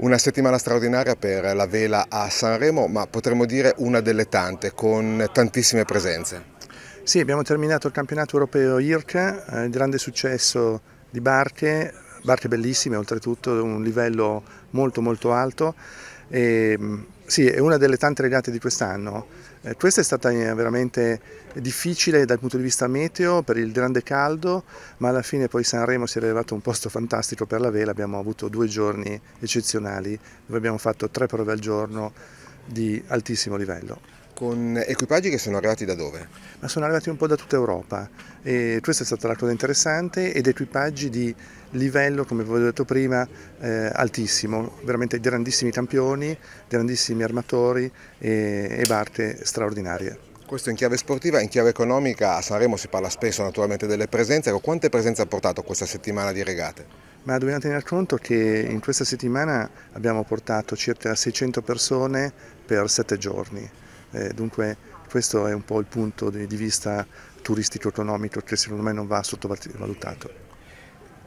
Una settimana straordinaria per la vela a Sanremo, ma potremmo dire una delle tante, con tantissime presenze. Sì, abbiamo terminato il campionato europeo IRC, eh, il grande successo di barche, barche bellissime oltretutto, un livello molto molto alto. E, ehm, sì, è una delle tante regate di quest'anno. Eh, questa è stata eh, veramente difficile dal punto di vista meteo per il grande caldo, ma alla fine poi Sanremo si è rivelato un posto fantastico per la vela. Abbiamo avuto due giorni eccezionali dove abbiamo fatto tre prove al giorno di altissimo livello con equipaggi che sono arrivati da dove? Ma sono arrivati un po' da tutta Europa e questa è stata la cosa interessante ed equipaggi di livello, come vi ho detto prima, eh, altissimo, veramente grandissimi campioni, grandissimi armatori e, e barche straordinarie. Questo in chiave sportiva, in chiave economica a Sanremo si parla spesso naturalmente delle presenze, ecco, quante presenze ha portato questa settimana di regate? Ma dobbiamo tenere conto che in questa settimana abbiamo portato circa 600 persone per 7 giorni. Eh, dunque questo è un po' il punto di, di vista turistico-economico che secondo me non va sottovalutato.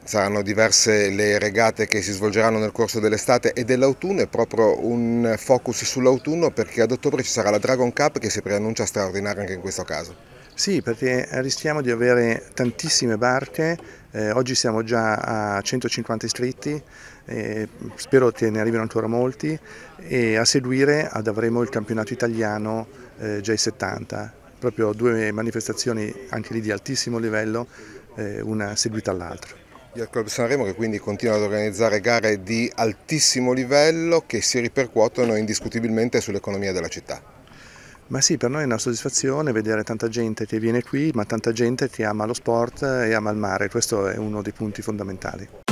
Saranno diverse le regate che si svolgeranno nel corso dell'estate e dell'autunno e proprio un focus sull'autunno perché ad ottobre ci sarà la Dragon Cup che si preannuncia straordinaria anche in questo caso. Sì, perché rischiamo di avere tantissime barche, eh, oggi siamo già a 150 iscritti, eh, spero che ne arrivino ancora molti e a seguire avremo il campionato italiano eh, J70, proprio due manifestazioni anche lì di altissimo livello, eh, una seguita all'altra. Il Club Sanremo che quindi continua ad organizzare gare di altissimo livello che si ripercuotono indiscutibilmente sull'economia della città. Ma sì, per noi è una soddisfazione vedere tanta gente che viene qui, ma tanta gente che ama lo sport e ama il mare, questo è uno dei punti fondamentali.